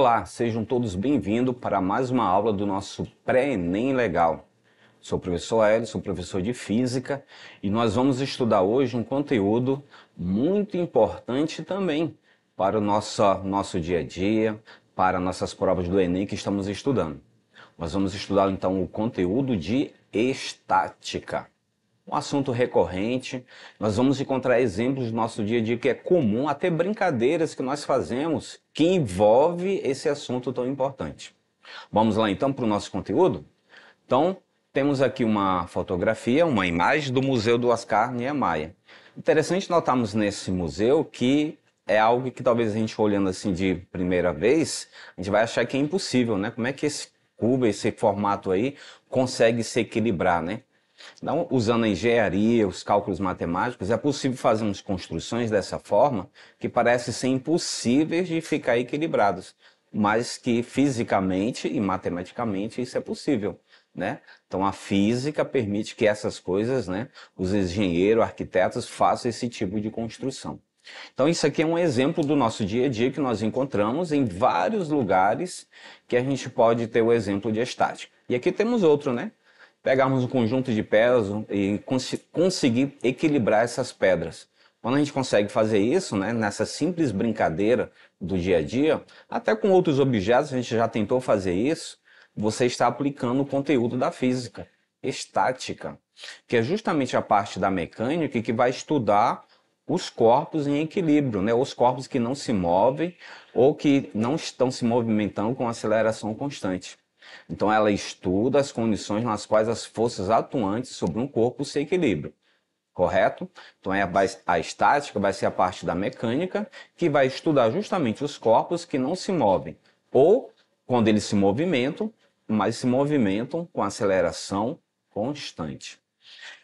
Olá, sejam todos bem-vindos para mais uma aula do nosso pré-ENEM legal. Sou o professor Hélio, sou professor de Física e nós vamos estudar hoje um conteúdo muito importante também para o nosso, nosso dia a dia, para nossas provas do Enem que estamos estudando. Nós vamos estudar então o conteúdo de estática um assunto recorrente. Nós vamos encontrar exemplos no nosso dia a dia que é comum, até brincadeiras que nós fazemos que envolve esse assunto tão importante. Vamos lá então para o nosso conteúdo? Então, temos aqui uma fotografia, uma imagem do Museu do Oscar Niemeyer. Interessante notarmos nesse museu que é algo que talvez a gente olhando assim de primeira vez, a gente vai achar que é impossível, né? Como é que esse cubo, esse formato aí consegue se equilibrar, né? Então, usando a engenharia, os cálculos matemáticos, é possível fazermos construções dessa forma que parecem ser impossíveis de ficar equilibrados, mas que fisicamente e matematicamente isso é possível. Né? Então a física permite que essas coisas, né, os engenheiros, arquitetos façam esse tipo de construção. Então isso aqui é um exemplo do nosso dia a dia que nós encontramos em vários lugares que a gente pode ter o exemplo de estática. E aqui temos outro, né? pegarmos um conjunto de peso e cons conseguir equilibrar essas pedras. Quando a gente consegue fazer isso, né, nessa simples brincadeira do dia a dia, até com outros objetos, a gente já tentou fazer isso, você está aplicando o conteúdo da física estática, que é justamente a parte da mecânica que vai estudar os corpos em equilíbrio, né? os corpos que não se movem ou que não estão se movimentando com aceleração constante. Então ela estuda as condições nas quais as forças atuantes sobre um corpo se equilibram. Correto? Então é a, estática vai ser a parte da mecânica que vai estudar justamente os corpos que não se movem ou quando eles se movimentam, mas se movimentam com aceleração constante.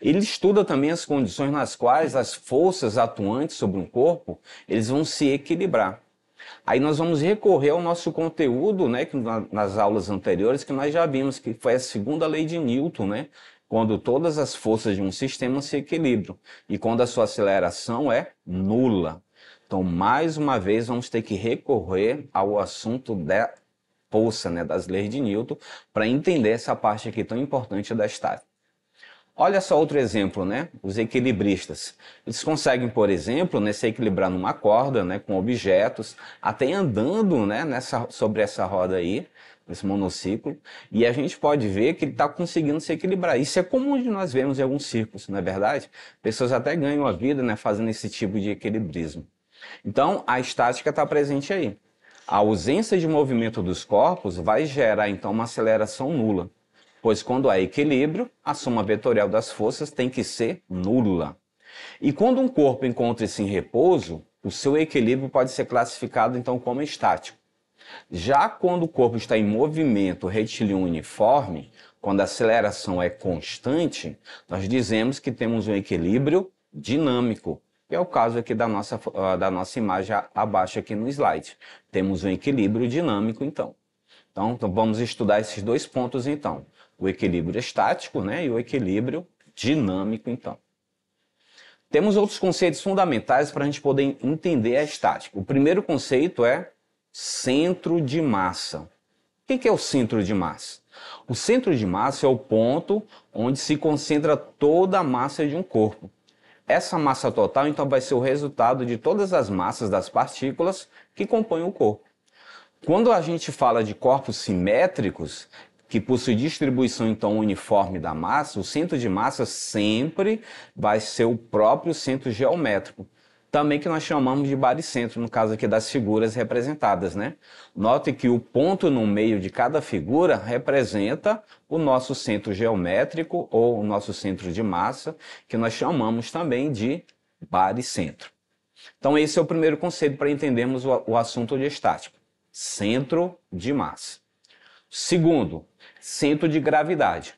Ele estuda também as condições nas quais as forças atuantes sobre um corpo eles vão se equilibrar. Aí nós vamos recorrer ao nosso conteúdo, né, que nas aulas anteriores que nós já vimos que foi a segunda lei de Newton, né, quando todas as forças de um sistema se equilibram e quando a sua aceleração é nula. Então, mais uma vez vamos ter que recorrer ao assunto da força, né, das leis de Newton para entender essa parte aqui tão importante da estática. Olha só outro exemplo, né? Os equilibristas. Eles conseguem, por exemplo, né, se equilibrar numa corda, né, com objetos, até andando, né, nessa, sobre essa roda aí, esse monociclo, e a gente pode ver que ele está conseguindo se equilibrar. Isso é comum de nós vermos em alguns circos, não é verdade? Pessoas até ganham a vida, né, fazendo esse tipo de equilibrismo. Então, a estática está presente aí. A ausência de movimento dos corpos vai gerar, então, uma aceleração nula pois quando há equilíbrio, a soma vetorial das forças tem que ser nula. E quando um corpo encontra-se em repouso, o seu equilíbrio pode ser classificado então como estático. Já quando o corpo está em movimento retilíneo uniforme, quando a aceleração é constante, nós dizemos que temos um equilíbrio dinâmico, é o caso aqui da nossa, ah, da nossa imagem abaixo aqui no slide. Temos um equilíbrio dinâmico então. Então, então vamos estudar esses dois pontos então o equilíbrio estático né, e o equilíbrio dinâmico, então. Temos outros conceitos fundamentais para a gente poder entender a estática. O primeiro conceito é centro de massa. O que é o centro de massa? O centro de massa é o ponto onde se concentra toda a massa de um corpo. Essa massa total, então, vai ser o resultado de todas as massas das partículas que compõem o corpo. Quando a gente fala de corpos simétricos, que possui distribuição então uniforme da massa, o centro de massa sempre vai ser o próprio centro geométrico, também que nós chamamos de baricentro, no caso aqui das figuras representadas, né? Note que o ponto no meio de cada figura representa o nosso centro geométrico ou o nosso centro de massa, que nós chamamos também de baricentro. Então esse é o primeiro conceito para entendermos o, o assunto de estática, centro de massa. Segundo, centro de gravidade.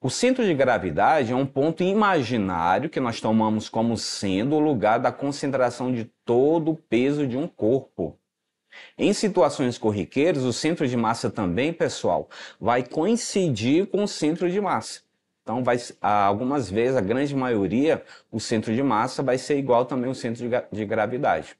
O centro de gravidade é um ponto imaginário que nós tomamos como sendo o lugar da concentração de todo o peso de um corpo. Em situações corriqueiras, o centro de massa também, pessoal, vai coincidir com o centro de massa. Então, vai, algumas vezes, a grande maioria, o centro de massa vai ser igual também ao centro de gravidade.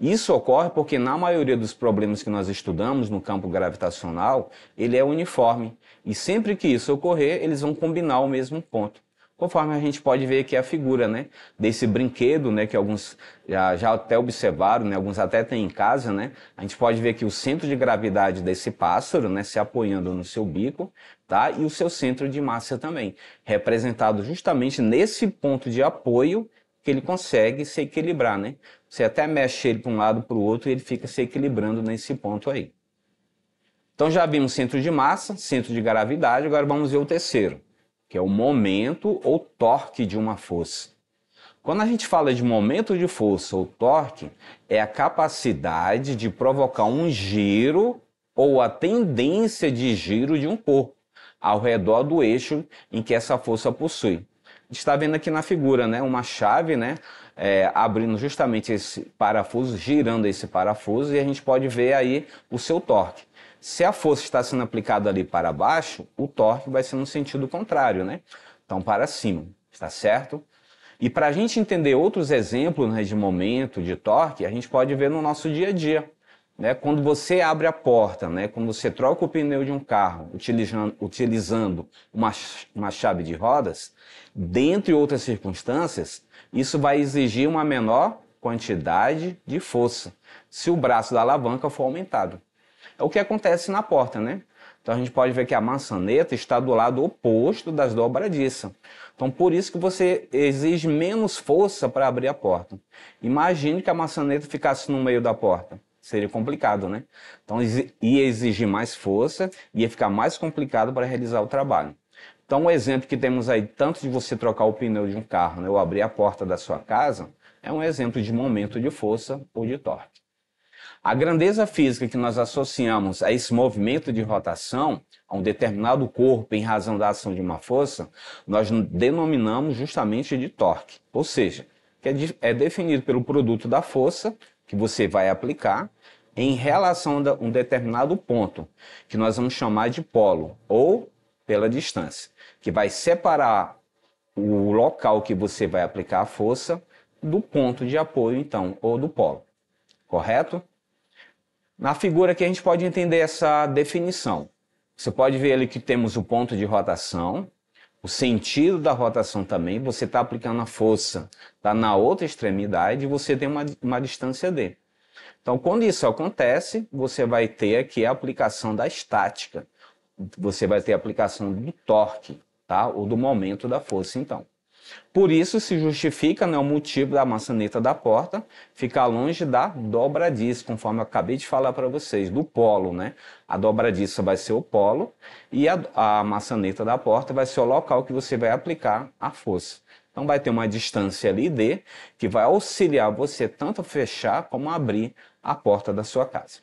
Isso ocorre porque na maioria dos problemas que nós estudamos no campo gravitacional, ele é uniforme e sempre que isso ocorrer, eles vão combinar o mesmo ponto. Conforme a gente pode ver aqui é a figura, né, desse brinquedo, né, que alguns já, já até observaram, né, alguns até têm em casa, né. A gente pode ver que o centro de gravidade desse pássaro, né, se apoiando no seu bico, tá, e o seu centro de massa também, representado justamente nesse ponto de apoio que ele consegue se equilibrar, né? Você até mexe ele para um lado para o outro e ele fica se equilibrando nesse ponto aí. Então já vimos centro de massa, centro de gravidade, agora vamos ver o terceiro, que é o momento ou torque de uma força. Quando a gente fala de momento de força ou torque, é a capacidade de provocar um giro ou a tendência de giro de um corpo ao redor do eixo em que essa força possui. A gente está vendo aqui na figura, né? Uma chave, né? É, abrindo justamente esse parafuso, girando esse parafuso e a gente pode ver aí o seu torque. Se a força está sendo aplicada ali para baixo, o torque vai ser no sentido contrário, né? Então para cima, está certo? E para a gente entender outros exemplos né, de momento, de torque, a gente pode ver no nosso dia a dia. Né? Quando você abre a porta, né? quando você troca o pneu de um carro utilizando, utilizando uma, uma chave de rodas, dentre outras circunstâncias, isso vai exigir uma menor quantidade de força, se o braço da alavanca for aumentado. É o que acontece na porta, né? Então a gente pode ver que a maçaneta está do lado oposto das dobradiças. Então por isso que você exige menos força para abrir a porta. Imagine que a maçaneta ficasse no meio da porta seria complicado, né? Então ia exigir mais força, ia ficar mais complicado para realizar o trabalho. Então o exemplo que temos aí, tanto de você trocar o pneu de um carro, né, ou abrir a porta da sua casa, é um exemplo de momento de força ou de torque. A grandeza física que nós associamos a esse movimento de rotação, a um determinado corpo em razão da ação de uma força, nós denominamos justamente de torque, ou seja, que é, é definido pelo produto da força que você vai aplicar em relação a um determinado ponto, que nós vamos chamar de polo, ou pela distância, que vai separar o local que você vai aplicar a força do ponto de apoio, então, ou do polo. Correto? Na figura que a gente pode entender essa definição. Você pode ver ali que temos o ponto de rotação, o sentido da rotação também, você está aplicando a força, está na outra extremidade e você tem uma, uma distância D. Então, quando isso acontece, você vai ter aqui a aplicação da estática. Você vai ter a aplicação do torque, tá? Ou do momento da força, então. Por isso se justifica né, o motivo da maçaneta da porta ficar longe da dobradiça, conforme eu acabei de falar para vocês, do polo. Né? A dobradiça vai ser o polo e a, a maçaneta da porta vai ser o local que você vai aplicar a força. Então vai ter uma distância ali D que vai auxiliar você tanto a fechar como a abrir a porta da sua casa.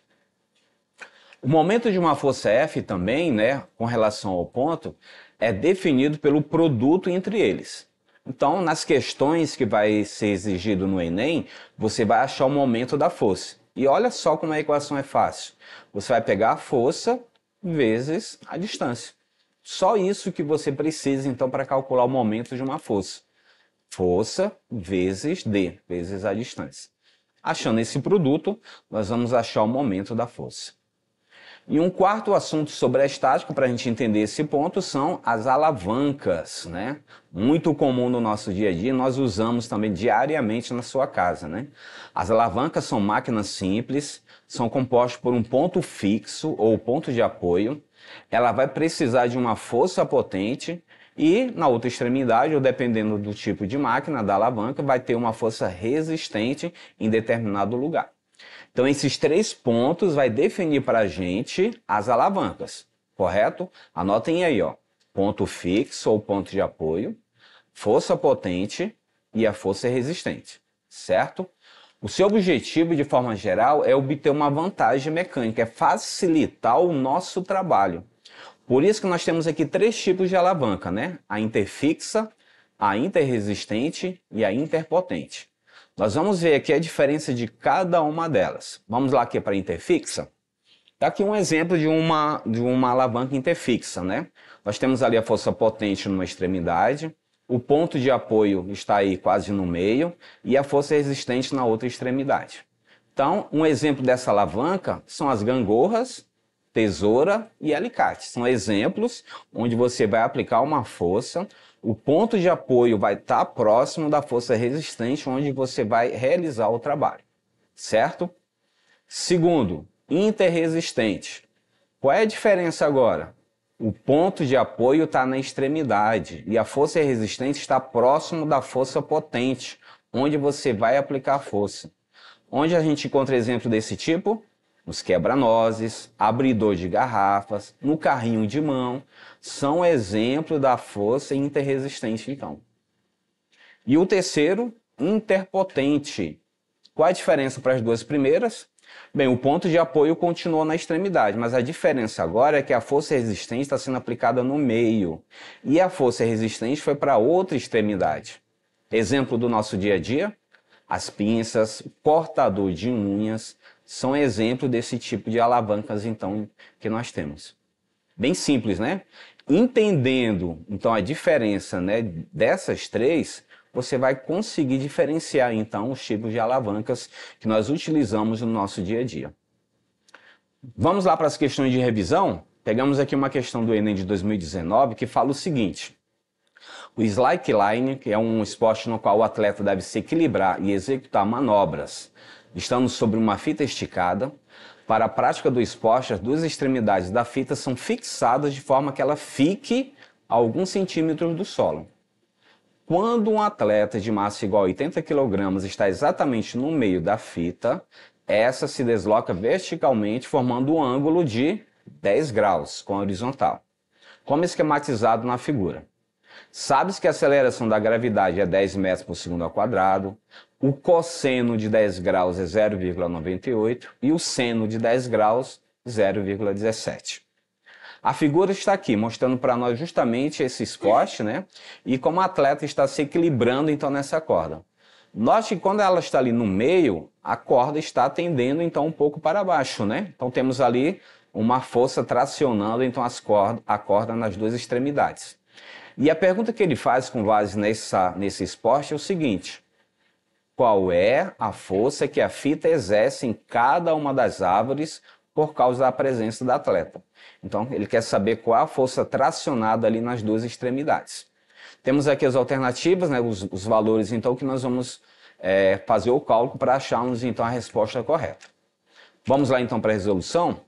O momento de uma força F também, né, com relação ao ponto, é definido pelo produto entre eles. Então, nas questões que vai ser exigido no Enem, você vai achar o momento da força. E olha só como a equação é fácil. Você vai pegar a força vezes a distância. Só isso que você precisa, então, para calcular o momento de uma força. Força vezes D, vezes a distância. Achando esse produto, nós vamos achar o momento da força. E um quarto assunto sobre a estática, para a gente entender esse ponto, são as alavancas, né? Muito comum no nosso dia a dia, nós usamos também diariamente na sua casa, né? As alavancas são máquinas simples, são compostas por um ponto fixo ou ponto de apoio. Ela vai precisar de uma força potente e na outra extremidade, ou dependendo do tipo de máquina, da alavanca, vai ter uma força resistente em determinado lugar. Então, esses três pontos vai definir para a gente as alavancas, correto? Anotem aí, ó. Ponto fixo ou ponto de apoio, força potente e a força resistente, certo? O seu objetivo, de forma geral, é obter uma vantagem mecânica, é facilitar o nosso trabalho. Por isso que nós temos aqui três tipos de alavanca, né? A interfixa, a interresistente e a interpotente. Nós vamos ver aqui a diferença de cada uma delas. Vamos lá aqui para interfixa. Está aqui um exemplo de uma, de uma alavanca interfixa, né? Nós temos ali a força potente numa extremidade, o ponto de apoio está aí quase no meio e a força resistente na outra extremidade. Então, um exemplo dessa alavanca são as gangorras, tesoura e alicate. São exemplos onde você vai aplicar uma força o ponto de apoio vai estar tá próximo da força resistente onde você vai realizar o trabalho, certo? Segundo, interresistente. Qual é a diferença agora? O ponto de apoio está na extremidade e a força resistente está próximo da força potente, onde você vai aplicar a força. Onde a gente encontra exemplo desse tipo? nos quebra-nozes, abridor de garrafas, no carrinho de mão, são exemplo da força interresistente, então. E o terceiro, interpotente. Qual a diferença para as duas primeiras? Bem, o ponto de apoio continuou na extremidade, mas a diferença agora é que a força resistente está sendo aplicada no meio e a força resistente foi para outra extremidade. Exemplo do nosso dia a dia: as pinças, portador de unhas, são exemplo desse tipo de alavancas, então, que nós temos. Bem simples, né? Entendendo, então, a diferença né, dessas três, você vai conseguir diferenciar, então, os tipos de alavancas que nós utilizamos no nosso dia a dia. Vamos lá para as questões de revisão? Pegamos aqui uma questão do Enem de 2019 que fala o seguinte. O slackline, que é um esporte no qual o atleta deve se equilibrar e executar manobras Estamos sobre uma fita esticada. Para a prática do esporte, as duas extremidades da fita são fixadas de forma que ela fique a alguns centímetros do solo. Quando um atleta de massa igual a 80 kg está exatamente no meio da fita, essa se desloca verticalmente, formando um ângulo de 10 graus com a horizontal, como esquematizado na figura. Sabes que a aceleração da gravidade é 10 metros por segundo ao quadrado, o cosseno de 10 graus é 0,98 e o seno de 10 graus 0,17. A figura está aqui mostrando para nós justamente esse esporte, né? E como o atleta está se equilibrando então nessa corda. Note que quando ela está ali no meio, a corda está tendendo então um pouco para baixo, né? Então temos ali uma força tracionando então as corda, a corda nas duas extremidades. E a pergunta que ele faz com base nessa, nesse esporte é o seguinte: qual é a força que a fita exerce em cada uma das árvores por causa da presença da atleta. Então, ele quer saber qual é a força tracionada ali nas duas extremidades. Temos aqui as alternativas, né, os, os valores, então, que nós vamos é, fazer o cálculo para acharmos, então, a resposta correta. Vamos lá, então, para a resolução?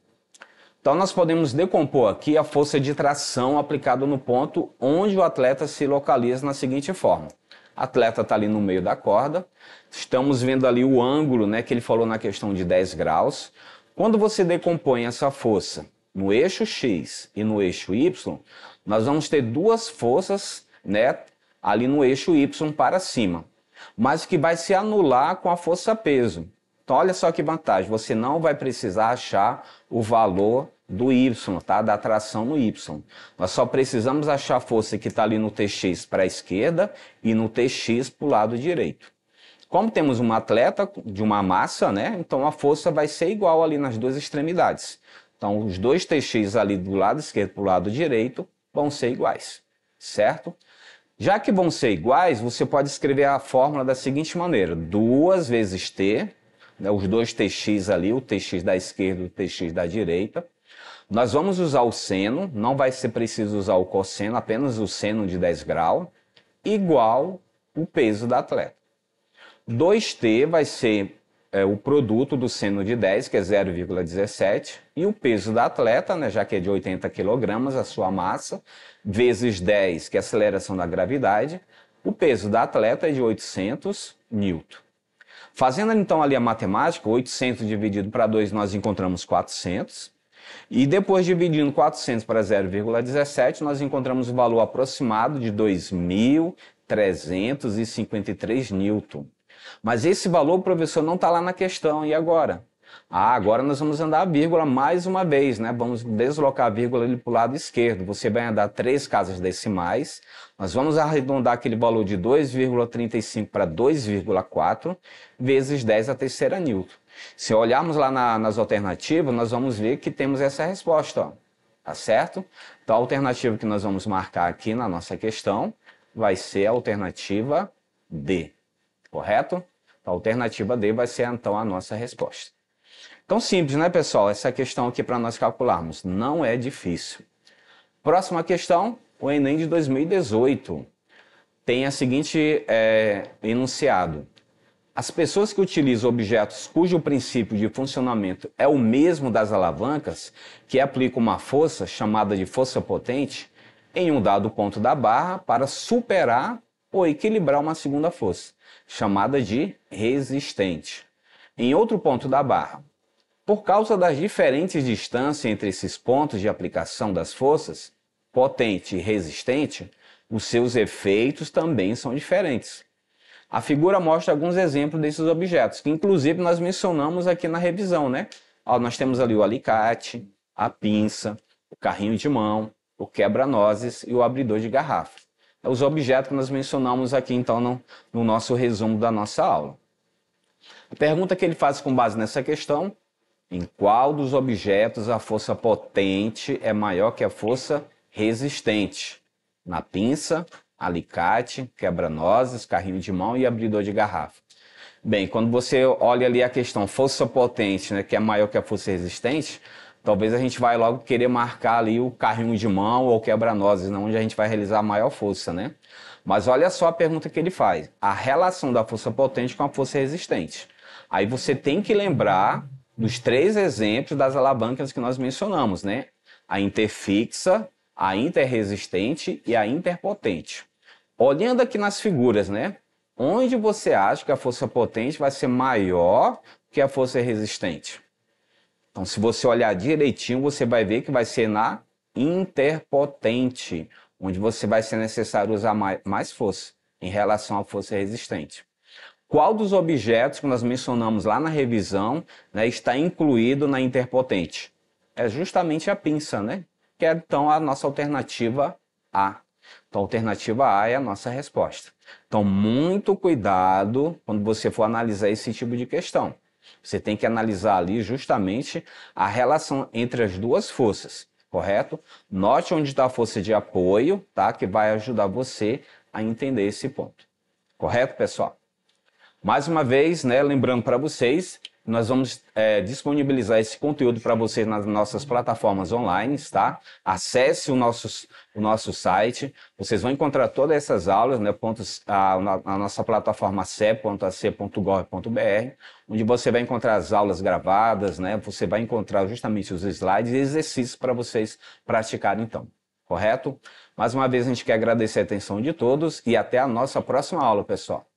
Então, nós podemos decompor aqui a força de tração aplicada no ponto onde o atleta se localiza na seguinte forma atleta está ali no meio da corda. Estamos vendo ali o ângulo, né, que ele falou na questão de 10 graus. Quando você decompõe essa força no eixo X e no eixo Y, nós vamos ter duas forças, né, ali no eixo Y para cima, mas que vai se anular com a força peso. Então olha só que vantagem, você não vai precisar achar o valor do Y, tá? Da atração no Y. Nós só precisamos achar a força que está ali no TX para a esquerda e no TX para o lado direito. Como temos um atleta de uma massa, né? Então a força vai ser igual ali nas duas extremidades. Então os dois TX ali do lado esquerdo para o lado direito vão ser iguais, certo? Já que vão ser iguais, você pode escrever a fórmula da seguinte maneira: duas vezes t, né, os dois tx ali, o tx da esquerda e o tx da direita, nós vamos usar o seno, não vai ser preciso usar o cosseno, apenas o seno de 10 graus, igual o peso da atleta. 2T vai ser é, o produto do seno de 10, que é 0,17, e o peso da atleta, né, já que é de 80 kg, a sua massa, vezes 10, que é a aceleração da gravidade, o peso da atleta é de 800 newton. Fazendo então ali a matemática, 800 dividido para 2 nós encontramos 400, e depois dividindo 400 para 0,17, nós encontramos o valor aproximado de 2.353 newton. Mas esse valor, professor, não está lá na questão. E agora? Ah, agora nós vamos andar a vírgula mais uma vez, né? Vamos deslocar a vírgula para o lado esquerdo. Você vai andar três casas decimais. Nós vamos arredondar aquele valor de 2,35 para 2,4 vezes 10 a terceira newton. Se olharmos lá na, nas alternativas, nós vamos ver que temos essa resposta, ó, tá certo? Então, a alternativa que nós vamos marcar aqui na nossa questão vai ser a alternativa D, correto? Então, a alternativa D vai ser, então, a nossa resposta. Então, simples, né, pessoal? Essa questão aqui para nós calcularmos. Não é difícil. Próxima questão, o Enem de 2018. Tem a seguinte é, enunciado. As pessoas que utilizam objetos cujo princípio de funcionamento é o mesmo das alavancas, que aplicam uma força, chamada de força potente, em um dado ponto da barra para superar ou equilibrar uma segunda força, chamada de resistente, em outro ponto da barra. Por causa das diferentes distâncias entre esses pontos de aplicação das forças, potente e resistente, os seus efeitos também são diferentes. A figura mostra alguns exemplos desses objetos, que inclusive nós mencionamos aqui na revisão, né? Ó, nós temos ali o alicate, a pinça, o carrinho de mão, o quebra-nozes e o abridor de garrafa. É os objetos que nós mencionamos aqui, então, no, no nosso resumo da nossa aula. A pergunta que ele faz com base nessa questão, em qual dos objetos a força potente é maior que a força resistente? Na pinça, alicate, quebra-nozes, carrinho de mão e abridor de garrafa. Bem, quando você olha ali a questão força potente, né, que é maior que a força resistente, talvez a gente vai logo querer marcar ali o carrinho de mão ou quebra-nozes, né, onde a gente vai realizar a maior força, né? Mas olha só a pergunta que ele faz, a relação da força potente com a força resistente. Aí você tem que lembrar dos três exemplos das alavancas que nós mencionamos, né? A interfixa, a interresistente e a interpotente. Olhando aqui nas figuras, né? Onde você acha que a força potente vai ser maior que a força resistente? Então, se você olhar direitinho, você vai ver que vai ser na interpotente, onde você vai ser necessário usar mais força em relação à força resistente. Qual dos objetos que nós mencionamos lá na revisão né, está incluído na interpotente? É justamente a pinça, né? que é então a nossa alternativa A. Então, a alternativa A é a nossa resposta. Então, muito cuidado quando você for analisar esse tipo de questão. Você tem que analisar ali justamente a relação entre as duas forças, correto? Note onde está a força de apoio, tá? Que vai ajudar você a entender esse ponto. Correto, pessoal? Mais uma vez, né, lembrando para vocês nós vamos é, disponibilizar esse conteúdo para vocês nas nossas plataformas online, tá? Acesse o nosso, o nosso site, vocês vão encontrar todas essas aulas, né? Pontos, a, a nossa plataforma c.ac.gov.br, onde você vai encontrar as aulas gravadas, né? Você vai encontrar justamente os slides e exercícios para vocês praticarem, então correto? Mais uma vez, a gente quer agradecer a atenção de todos e até a nossa próxima aula, pessoal.